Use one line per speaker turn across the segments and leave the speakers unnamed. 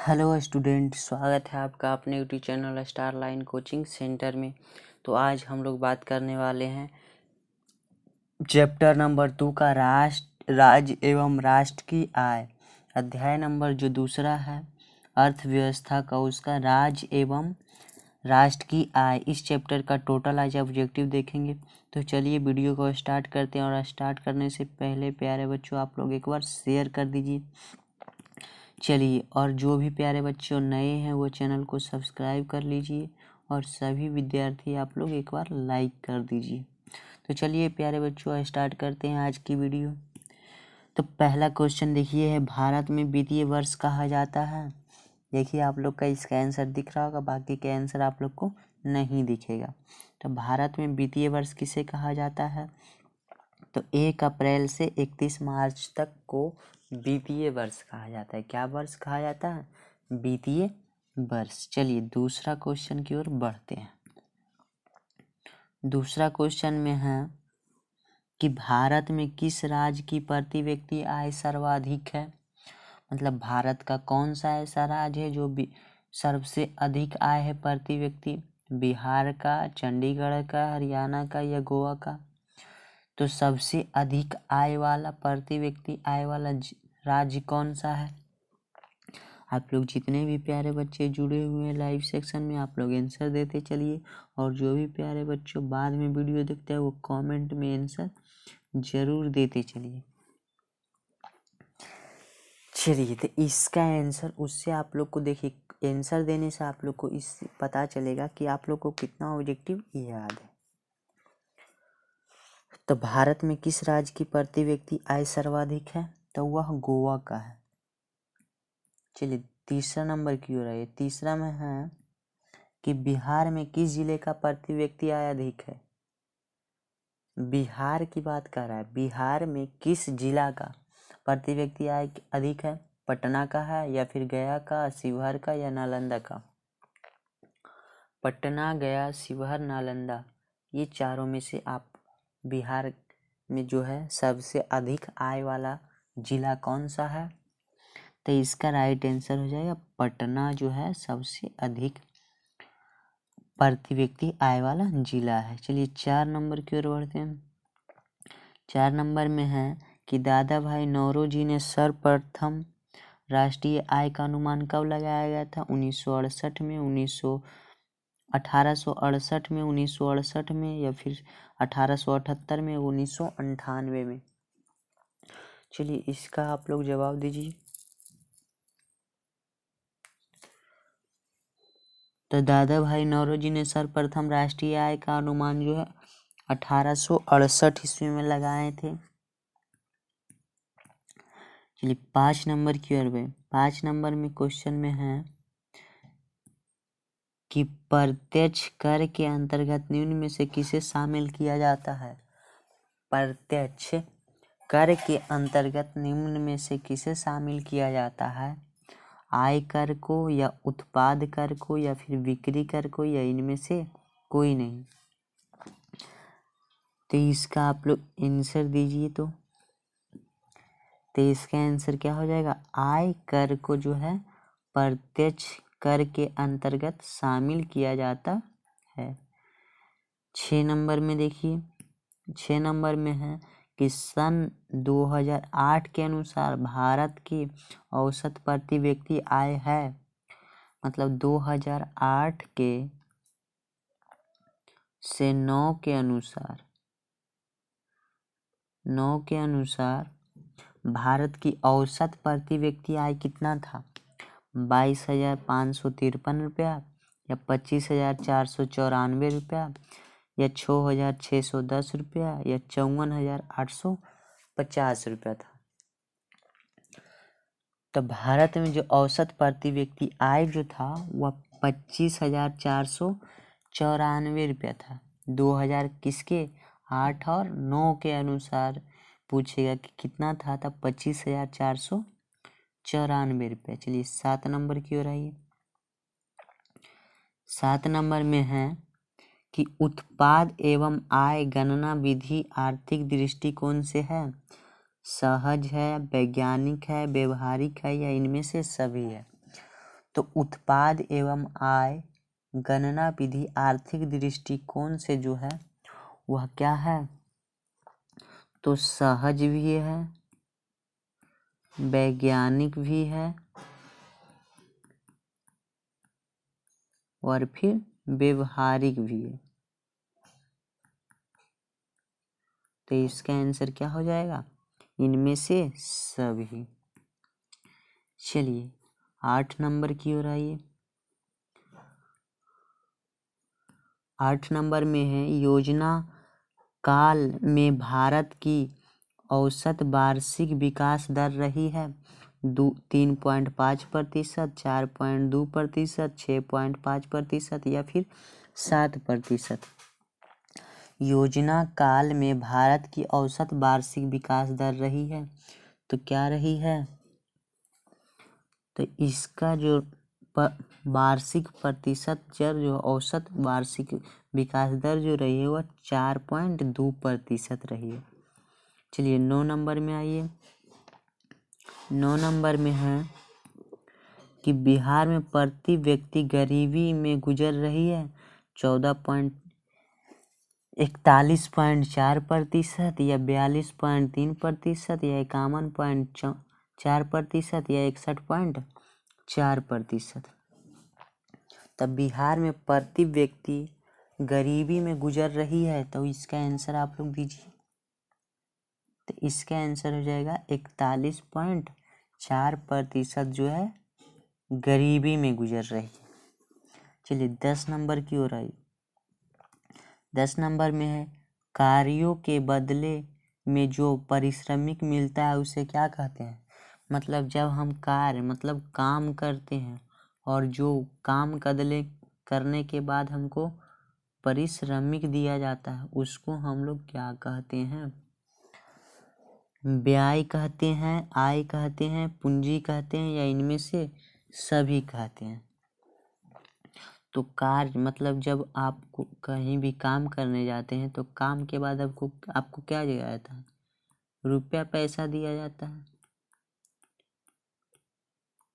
hello student स्वागत है आपका अपने YouTube channel Star Line coaching centre में तो आज हम लोग बात करने वाले हैं चैप्टर नंबर टू का राष्ट्र राज्य एवं राष्ट्र की आय अध्याय नंबर जो दूसरा है अर्थव्यवस्था का उसका राज्य एवं राष्ट्र की आय इस चैप्टर का टोटल आज ऑब्जेक्टिव देखेंगे तो चलिए वीडियो को स्टार्ट करते हैं और स्टार्ट करने से पहले प्यारे बच्चों आप लोग एक बार शेयर कर दीजिए चलिए और जो भी प्यारे बच्चों नए हैं वो चैनल को सब्सक्राइब कर लीजिए और सभी विद्यार्थी आप लोग एक बार लाइक कर दीजिए तो चलिए प्यारे बच्चों स्टार्ट करते हैं आज की वीडियो तो पहला क्वेश्चन देखिए है भारत में वित्तीय वर्ष कहा जाता है देखिए आप लोग का इसका आंसर दिख रहा होगा बाकी के आंसर आप लोग को नहीं दिखेगा तो भारत में वित्तीय वर्ष किसे कहा जाता है तो एक अप्रैल से इकतीस मार्च तक को वित्तीय वर्ष कहा जाता है क्या वर्ष कहा जाता है वित्तीय वर्ष चलिए दूसरा क्वेश्चन की ओर बढ़ते हैं दूसरा क्वेश्चन में है कि भारत में किस राज्य की प्रति व्यक्ति आय सर्वाधिक है मतलब भारत का कौन सा ऐसा राज्य है जो सबसे अधिक आय है प्रति व्यक्ति बिहार का चंडीगढ़ का हरियाणा का या गोवा का तो सबसे अधिक आय वाला प्रति व्यक्ति आय वाला राज्य कौन सा है आप लोग जितने भी प्यारे बच्चे जुड़े हुए हैं लाइव सेक्शन में आप लोग आंसर देते चलिए और जो भी प्यारे बच्चों बाद में वीडियो देखते हैं वो कमेंट में आंसर ज़रूर देते चलिए चलिए तो इसका आंसर उससे आप लोग को देखिए आंसर देने से आप लोग को इस पता चलेगा कि आप लोग को कितना ऑब्जेक्टिव याद है तो भारत में किस राज्य की प्रति व्यक्ति आय सर्वाधिक है तो वह गोवा का है चलिए तीसरा नंबर की ओर है तीसरा में है कि बिहार में किस जिले का प्रति व्यक्ति आय अधिक है बिहार की बात कर रहा है बिहार में किस जिला का प्रति व्यक्ति आय अधिक है पटना का है या फिर गया का शिवहर का या नालंदा का पटना गया शिवहर नालंदा ये चारों में से आप बिहार में जो है सबसे अधिक आय वाला जिला कौन सा है तो इसका राइट आंसर हो जाएगा पटना जो है सबसे अधिक प्रति व्यक्ति आय वाला जिला है चलिए चार नंबर की ओर बढ़ते हैं चार नंबर में है कि दादा भाई नौरोजी ने सर्वप्रथम राष्ट्रीय आय का अनुमान कब लगाया गया था उन्नीस में उन्नीस अठारह में उन्नीस में या फिर अठारह में उन्नीस में चलिए इसका आप लोग जवाब दीजिए तो दादा भाई नौरोजी ने सर्वप्रथम राष्ट्रीय आय का अनुमान जो है अठारह सौ अड़सठ ईस्वी में लगाए थे चलिए पाँच नंबर की ओर में पाँच नंबर में क्वेश्चन में है कि प्रत्यक्ष कर के अंतर्गत निम्न में से किसे शामिल किया जाता है प्रत्यक्ष कर के अंतर्गत निम्न में से किसे शामिल किया जाता है आय कर को या उत्पाद कर को या फिर बिक्री कर को या इनमें से कोई नहीं तो इसका आप लोग आंसर दीजिए तो तो इसका आंसर क्या हो जाएगा आय कर को जो है प्रत्यक्ष कर के अंतर्गत शामिल किया जाता है छ नंबर में देखिए छ नंबर में है कि सन 2008 के अनुसार भारत की औसत प्रति व्यक्ति आय है मतलब 2008 के से नौ के अनुसार नौ के अनुसार भारत की औसत प्रति व्यक्ति आय कितना था बाईस हजार पाँच सौ तिरपन रुपया या पच्चीस हजार चार सौ चौरानवे रुपया या छः हज़ार छः सौ दस रुपया या चौवन हज़ार आठ सौ पचास रुपया था तो भारत में जो औसत प्रति व्यक्ति आय जो था वह पच्चीस हज़ार चार सौ चौरानवे रुपया था दो हज़ार किसके आठ और नौ के अनुसार पूछेगा कि कितना था तब तो पच्चीस हज़ार चार सौ चौरानवे रुपया चलिए सात नंबर की ओर आइए सात नंबर में है कि उत्पाद एवं आय गणना विधि आर्थिक दृष्टिकोण से है सहज है वैज्ञानिक है व्यवहारिक है या इनमें से सभी है तो उत्पाद एवं आय गणना विधि आर्थिक दृष्टिकोण से जो है वह क्या है तो सहज भी है वैज्ञानिक भी है और फिर व्यवहारिक भी है तो इसका आंसर क्या हो जाएगा इनमें से सभी चलिए आठ नंबर की ओर आइए आठ नंबर में है योजना काल में भारत की औसत वार्षिक विकास दर रही है दो तीन पॉइंट पाँच प्रतिशत चार पॉइंट दो प्रतिशत छः पॉइंट पाँच प्रतिशत या फिर सात प्रतिशत योजना काल में भारत की औसत वार्षिक विकास दर रही है तो क्या रही है तो इसका जो वार्षिक प्रतिशत दर जो औसत वार्षिक विकास दर जो रही है वह चार पॉइंट दो प्रतिशत रही है चलिए नौ नंबर में आइए नौ नंबर में है कि बिहार में प्रति व्यक्ति गरीबी में गुजर रही है चौदह पॉइंट इकतालीस पॉइंट चार प्रतिशत या बयालीस पॉइंट तीन प्रतिशत या इक्यावन पॉइंट चार प्रतिशत या इकसठ पॉइंट चार प्रतिशत तब बिहार में प्रति व्यक्ति गरीबी में गुजर रही है तो इसका आंसर आप लोग दीजिए तो इसका आंसर हो जाएगा इकतालीस पॉइंट चार प्रतिशत जो है गरीबी में गुजर रही है चलिए दस नंबर की ओर आई दस नंबर में है कार्यों के बदले में जो परिश्रमिक मिलता है उसे क्या कहते हैं मतलब जब हम कार्य मतलब काम करते हैं और जो काम कदले करने के बाद हमको परिश्रमिक दिया जाता है उसको हम लोग क्या कहते हैं व्याय कहते हैं आय कहते हैं पूंजी कहते हैं या इनमें से सभी कहते हैं तो कार्य मतलब जब आप कहीं भी काम करने जाते हैं तो काम के बाद आपको आपको क्या दिया जाता है रुपया पैसा दिया जाता है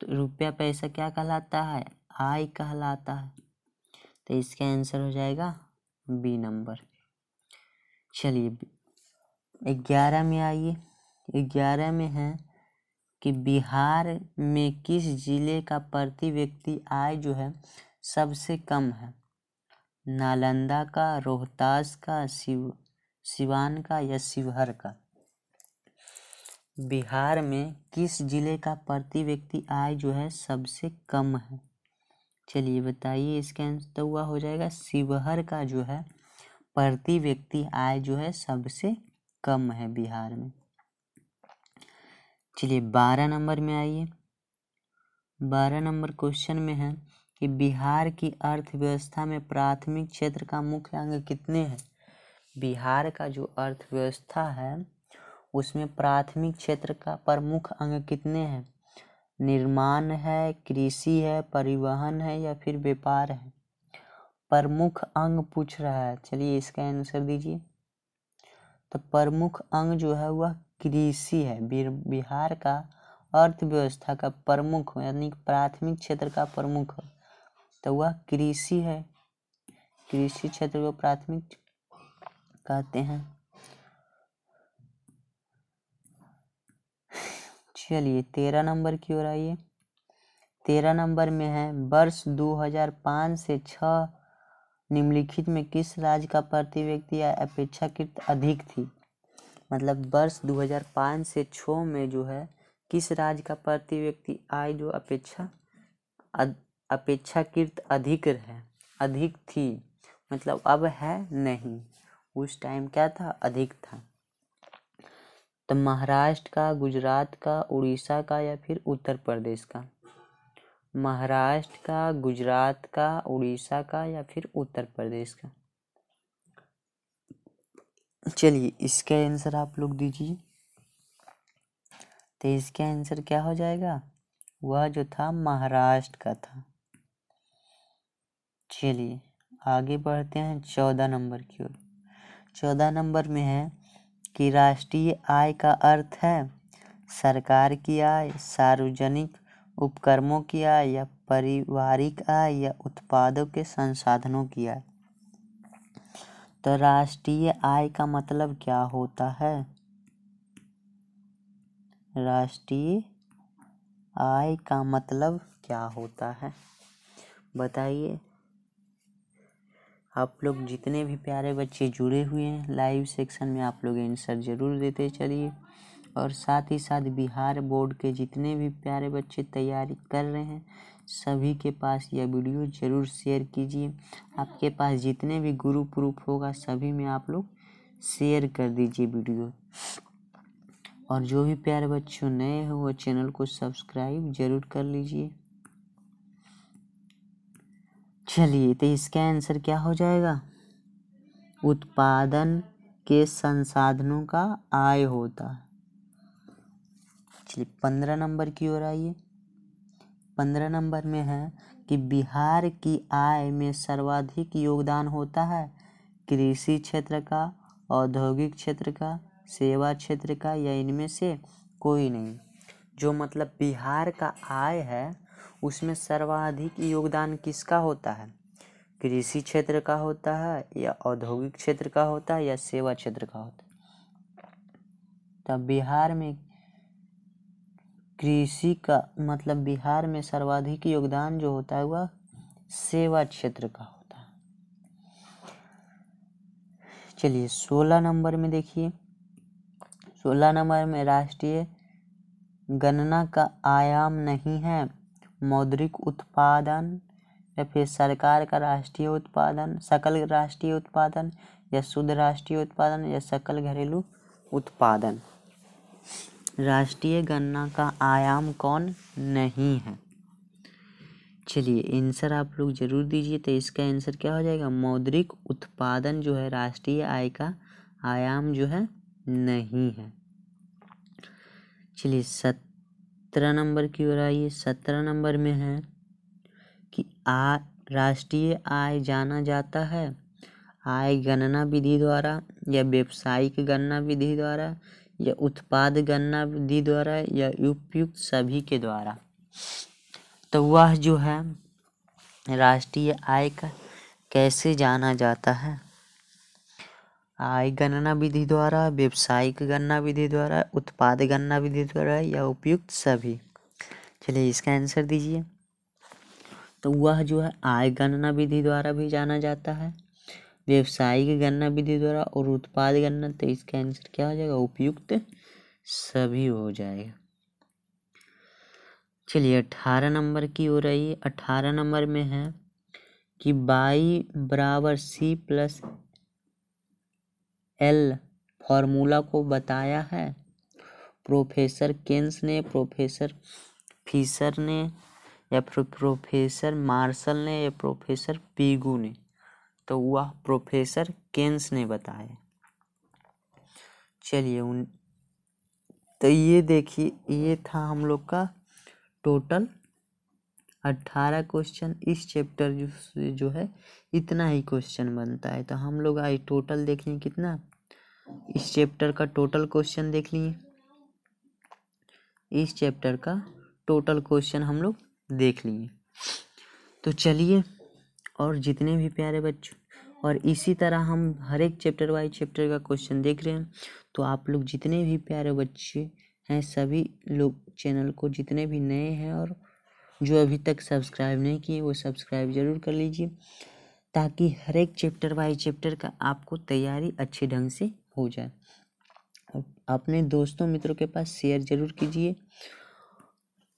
तो रुपया पैसा क्या कहलाता है आय कहलाता है तो इसका आंसर हो जाएगा बी नंबर चलिए ग्यारह में आइए ग्यारह में है कि बिहार में किस ज़िले का प्रति व्यक्ति आय जो है सबसे कम है नालंदा का रोहतास का शिव सिवान का या शिवहर का बिहार में किस जिले का प्रति व्यक्ति आय जो है सबसे कम है चलिए बताइए इसके आंसर तो हुआ हो जाएगा शिवहर का जो है प्रति व्यक्ति आय जो है सबसे कम है बिहार में चलिए बारह नंबर में आइए बारह नंबर क्वेश्चन में है कि बिहार की अर्थव्यवस्था में प्राथमिक क्षेत्र का मुख्य अंग कितने हैं बिहार का जो अर्थव्यवस्था है उसमें प्राथमिक क्षेत्र का प्रमुख अंग कितने हैं निर्माण है कृषि है परिवहन है या फिर व्यापार है प्रमुख अंग पूछ रहा है चलिए इसका आंसर दीजिए तो प्रमुख अंग जो है वह कृषि है बिहार का अर्थव्यवस्था का प्रमुख यानी प्राथमिक क्षेत्र का प्रमुख तो वह कृषि है कृषि क्षेत्र को प्राथमिक कहते हैं चलिए तेरह नंबर की ओर आइए तेरह नंबर में है वर्ष 2005 से छः निम्नलिखित में किस राज्य का प्रति व्यक्ति या अपेक्षाकृत अधिक थी मतलब वर्ष 2005 से छ में जो है किस राज्य का प्रति व्यक्ति आय जो अपेक्षा अपेक्षाकृत अधिक है अधिक थी मतलब अब है नहीं उस टाइम क्या था अधिक था तो महाराष्ट्र का गुजरात का उड़ीसा का या फिर उत्तर प्रदेश का महाराष्ट्र का गुजरात का उड़ीसा का या फिर उत्तर प्रदेश का चलिए इसका आंसर आप लोग दीजिए तो इसका आंसर क्या हो जाएगा वह जो था महाराष्ट्र का था चलिए आगे बढ़ते हैं चौदह नंबर की ओर चौदह नंबर में है कि राष्ट्रीय आय का अर्थ है सरकार की आय सार्वजनिक उपक्रमों की आय या पारिवारिक आय या उत्पादों के संसाधनों की आय तो राष्ट्रीय आय का मतलब क्या होता है राष्ट्रीय आय का मतलब क्या होता है बताइए आप लोग जितने भी प्यारे बच्चे जुड़े हुए हैं लाइव सेक्शन में आप लोग आंसर ज़रूर देते चलिए और साथ ही साथ बिहार बोर्ड के जितने भी प्यारे बच्चे तैयारी कर रहे हैं सभी के पास यह वीडियो ज़रूर शेयर कीजिए आपके पास जितने भी गुरु प्रूफ होगा सभी में आप लोग शेयर कर दीजिए वीडियो और जो भी प्यारे बच्चों नए हो वो चैनल को सब्सक्राइब ज़रूर कर लीजिए चलिए तो इसका आंसर क्या हो जाएगा उत्पादन के संसाधनों का आय होता है चलिए पंद्रह नंबर की ओर आइए पंद्रह नंबर में है कि बिहार की आय में सर्वाधिक योगदान होता है कृषि क्षेत्र का औद्योगिक क्षेत्र का सेवा क्षेत्र का या इनमें से कोई नहीं जो मतलब बिहार का आय है उसमें सर्वाधिक योगदान किसका होता है कृषि क्षेत्र का होता है या औद्योगिक क्षेत्र का होता है या सेवा क्षेत्र का होता है तब बिहार में कृषि का मतलब बिहार में सर्वाधिक योगदान जो होता है वह सेवा क्षेत्र का होता है चलिए सोलह नंबर में देखिए सोलह नंबर में राष्ट्रीय गणना का आयाम नहीं है मौद्रिक उत्पादन या फिर सरकार का राष्ट्रीय उत्पादन सकल राष्ट्रीय उत्पादन या शुद्ध राष्ट्रीय उत्पादन या सकल घरेलू उत्पादन राष्ट्रीय गणना का आयाम कौन नहीं है चलिए आंसर आप लोग जरूर दीजिए तो इसका आंसर क्या हो जाएगा मौद्रिक उत्पादन जो है राष्ट्रीय आय का आयाम जो है नहीं है चलिए सत सत्रह नंबर की ओर आइए सत्रह नंबर में है कि आ राष्ट्रीय आय जाना जाता है आय गणना विधि द्वारा या व्यावसायिक गणना विधि द्वारा या उत्पाद गणना विधि द्वारा या उपयुक्त सभी के द्वारा तो वह जो है राष्ट्रीय आय का कैसे जाना जाता है आय गणना विधि द्वारा व्यावसायिक गणना विधि द्वारा उत्पाद गणना विधि द्वारा या उपयुक्त सभी चलिए इसका आंसर दीजिए तो वह जो है आय गणना विधि द्वारा भी जाना जाता है व्यवसायिक गणना विधि द्वारा और उत्पाद गणना तो इसका आंसर क्या हो जाएगा उपयुक्त सभी हो जाएगा चलिए अठारह नंबर की हो रही है अठारह नंबर में है कि बाई बराबर सी प्लस एल फॉर्मूला को बताया है प्रोफेसर केन्स ने प्रोफेसर फिशर ने या फिर प्रोफेसर मार्शल ने या प्रोफेसर पीगू ने तो वह प्रोफेसर केन्स ने बताया चलिए उन तो ये देखिए ये था हम लोग का टोटल अट्ठारह क्वेश्चन इस चैप्टर से जो है इतना ही क्वेश्चन बनता है तो हम लोग आज टोटल देख लिए कितना इस चैप्टर का टोटल क्वेश्चन देख लिए इस चैप्टर का टोटल क्वेश्चन हम लोग देख लिए तो चलिए और जितने भी प्यारे बच्चों और इसी तरह हम हर एक चैप्टर वाइज चैप्टर का क्वेश्चन देख रहे हैं तो आप लोग जितने भी प्यारे बच्चे हैं सभी लोग चैनल को जितने भी नए हैं और जो अभी तक सब्सक्राइब नहीं किए वो सब्सक्राइब ज़रूर कर लीजिए ताकि हर एक चैप्टर बाई चैप्टर का आपको तैयारी अच्छे ढंग से हो जाए अपने दोस्तों मित्रों के पास शेयर ज़रूर कीजिए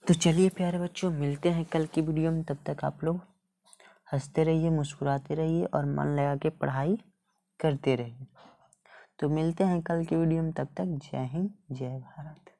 तो चलिए प्यारे बच्चों मिलते हैं कल की वीडियो में तब तक आप लोग हंसते रहिए मुस्कुराते रहिए और मन लगा के पढ़ाई करते रहिए तो मिलते हैं कल की वीडियो में तब तक जय हिंद जय भारत